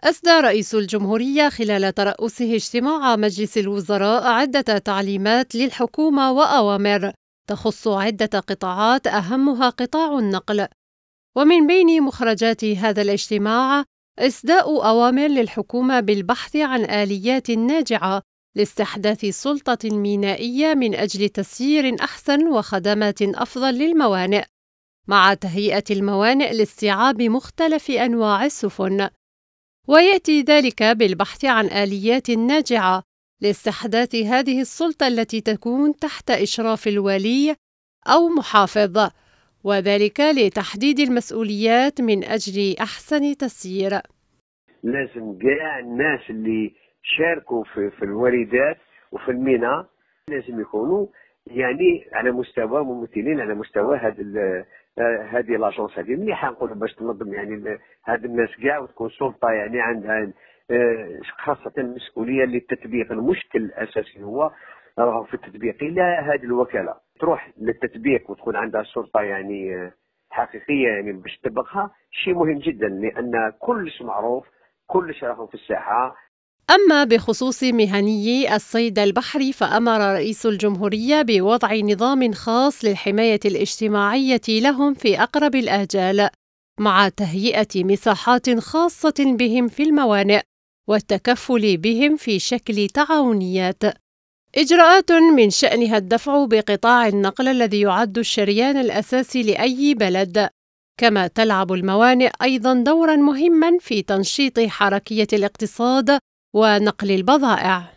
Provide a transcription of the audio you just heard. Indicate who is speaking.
Speaker 1: أسدى رئيس الجمهورية خلال ترأسه اجتماع مجلس الوزراء عدة تعليمات للحكومة وأوامر تخص عدة قطاعات أهمها قطاع النقل ومن بين مخرجات هذا الاجتماع إسداء أوامر للحكومة بالبحث عن آليات ناجعة لاستحداث سلطة مينائية من أجل تسيير أحسن وخدمات أفضل للموانئ مع تهيئة الموانئ لاستيعاب مختلف أنواع السفن وياتي ذلك بالبحث عن اليات ناجعه لاستحداث هذه السلطه التي تكون تحت اشراف الولي او محافظ وذلك لتحديد المسؤوليات من اجل احسن تسيير
Speaker 2: لازم جاء الناس اللي شاركوا في, في وفي الميناء لازم يكونوا يعني على مستوى ممثلين على مستوى هذا هذه لاجونس هذه مليحه نقول باش تنظم يعني هاد الناس كاع وتكون سلطه يعني عندها آه، خاصه المسؤوليه للتطبيق المشكل الاساسي هو راه في التطبيق الا هذه الوكاله تروح للتطبيق وتكون عندها سلطه يعني آه، حقيقيه يعني باش تطبقها شيء مهم جدا لان كلش معروف كلش راهم في الساحه
Speaker 1: أما بخصوص مهنيي الصيد البحري فأمر رئيس الجمهورية بوضع نظام خاص للحماية الاجتماعية لهم في أقرب الآجال، مع تهيئة مساحات خاصة بهم في الموانئ، والتكفل بهم في شكل تعاونيات. إجراءات من شأنها الدفع بقطاع النقل الذي يعد الشريان الأساسي لأي بلد، كما تلعب الموانئ أيضًا دورًا مهمًا في تنشيط حركية الاقتصاد ونقل البضائع